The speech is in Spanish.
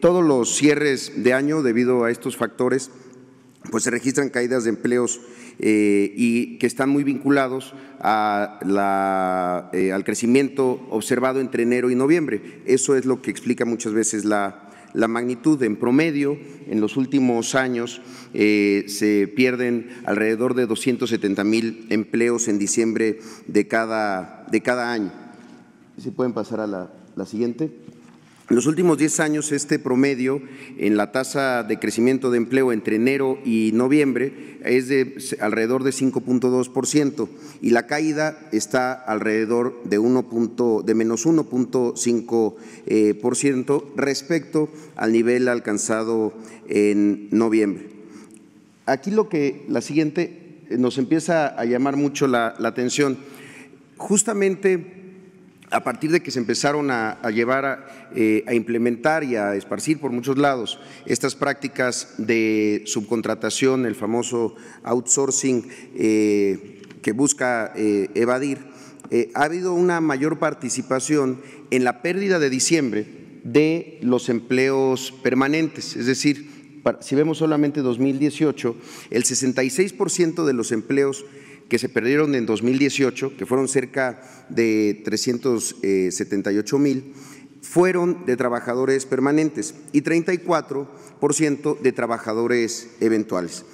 todos los cierres de año, debido a estos factores, pues se registran caídas de empleos eh, y que están muy vinculados eh, al crecimiento observado entre enero y noviembre. Eso es lo que explica muchas veces la, magnitud. En promedio, en los últimos años eh, se pierden alrededor de 270 mil empleos en diciembre de cada, de cada año. Si pueden pasar a la siguiente. En los últimos 10 años, este promedio en la tasa de crecimiento de empleo entre enero y noviembre es de alrededor de 5.2 por ciento y la caída está alrededor de, 1. de menos 1.5 eh, por ciento respecto al nivel alcanzado en noviembre. Aquí lo que la siguiente eh, nos empieza a llamar mucho la, la atención. Justamente a partir de que se empezaron a, llevar, eh, a, implementar y a esparcir por muchos lados estas prácticas de subcontratación, el famoso outsourcing eh, que busca eh, evadir, ha habido una mayor participación en la pérdida de diciembre de los empleos permanentes, es decir, si vemos solamente 2018, el 66 de los empleos que se perdieron en 2018, que fueron cerca de 378 mil, fueron de trabajadores permanentes y 34 de trabajadores eventuales.